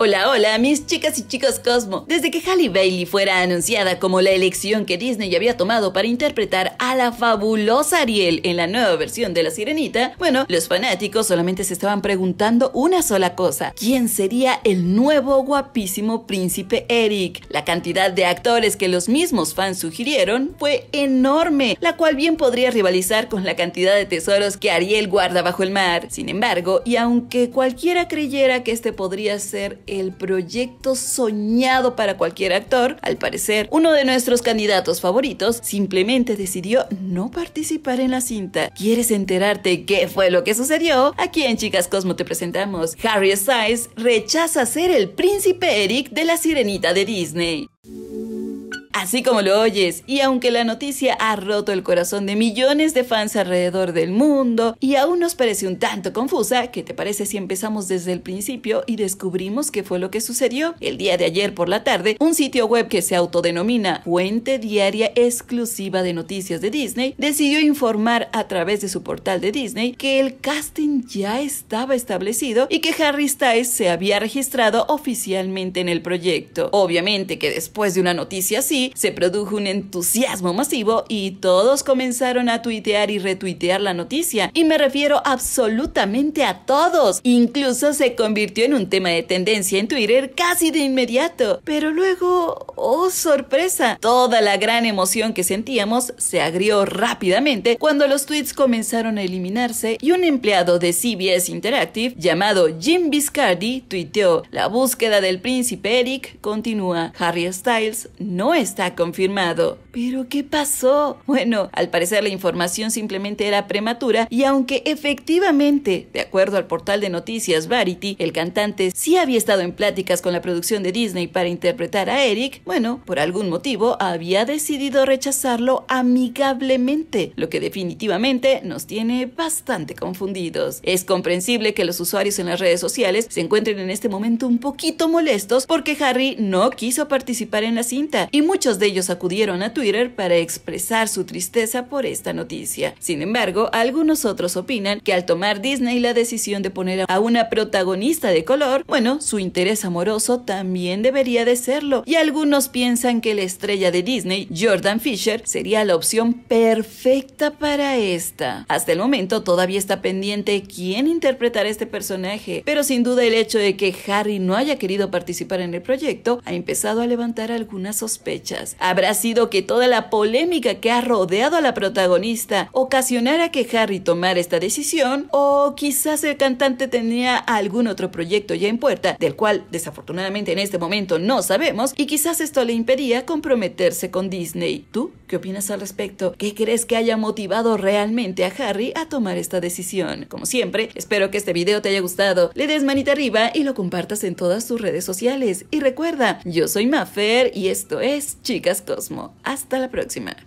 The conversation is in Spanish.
Hola, hola, mis chicas y chicos Cosmo. Desde que Halle Bailey fuera anunciada como la elección que Disney había tomado para interpretar a la fabulosa Ariel en la nueva versión de La Sirenita, bueno, los fanáticos solamente se estaban preguntando una sola cosa: ¿quién sería el nuevo guapísimo príncipe Eric? La cantidad de actores que los mismos fans sugirieron fue enorme, la cual bien podría rivalizar con la cantidad de tesoros que Ariel guarda bajo el mar. Sin embargo, y aunque cualquiera creyera que este podría ser el proyecto soñado para cualquier actor, al parecer, uno de nuestros candidatos favoritos simplemente decidió no participar en la cinta. ¿Quieres enterarte qué fue lo que sucedió? Aquí en Chicas Cosmo te presentamos. Harry Styles rechaza ser el príncipe Eric de la sirenita de Disney. Así como lo oyes, y aunque la noticia ha roto el corazón de millones de fans alrededor del mundo y aún nos parece un tanto confusa, ¿qué te parece si empezamos desde el principio y descubrimos qué fue lo que sucedió? El día de ayer por la tarde, un sitio web que se autodenomina Fuente Diaria Exclusiva de Noticias de Disney decidió informar a través de su portal de Disney que el casting ya estaba establecido y que Harry Styles se había registrado oficialmente en el proyecto. Obviamente que después de una noticia así, se produjo un entusiasmo masivo y todos comenzaron a tuitear y retuitear la noticia. Y me refiero absolutamente a todos. Incluso se convirtió en un tema de tendencia en Twitter casi de inmediato. Pero luego ¡Oh, sorpresa! Toda la gran emoción que sentíamos se agrió rápidamente cuando los tweets comenzaron a eliminarse y un empleado de CBS Interactive llamado Jim Biscardi tuiteó: La búsqueda del príncipe Eric continúa. Harry Styles no está confirmado. ¿Pero qué pasó? Bueno, al parecer la información simplemente era prematura y aunque efectivamente, de acuerdo al portal de noticias Varity, el cantante sí había estado en pláticas con la producción de Disney para interpretar a Eric, bueno, por algún motivo había decidido rechazarlo amigablemente, lo que definitivamente nos tiene bastante confundidos. Es comprensible que los usuarios en las redes sociales se encuentren en este momento un poquito molestos porque Harry no quiso participar en la cinta y muchos de ellos acudieron a Twitter para expresar su tristeza por esta noticia. Sin embargo, algunos otros opinan que al tomar Disney la decisión de poner a una protagonista de color, bueno, su interés amoroso también debería de serlo y algunos piensan que la estrella de Disney, Jordan Fisher, sería la opción perfecta para esta. Hasta el momento todavía está pendiente quién interpretará este personaje, pero sin duda el hecho de que Harry no haya querido participar en el proyecto ha empezado a levantar algunas sospechas. ¿Habrá sido que toda la polémica que ha rodeado a la protagonista ocasionara que Harry tomara esta decisión? ¿O quizás el cantante tenía algún otro proyecto ya en puerta, del cual desafortunadamente en este momento no sabemos y quizás esto le impedía comprometerse con Disney. ¿Tú qué opinas al respecto? ¿Qué crees que haya motivado realmente a Harry a tomar esta decisión? Como siempre, espero que este video te haya gustado, le des manita arriba y lo compartas en todas tus redes sociales. Y recuerda, yo soy Mafer y esto es Chicas Cosmo. Hasta la próxima.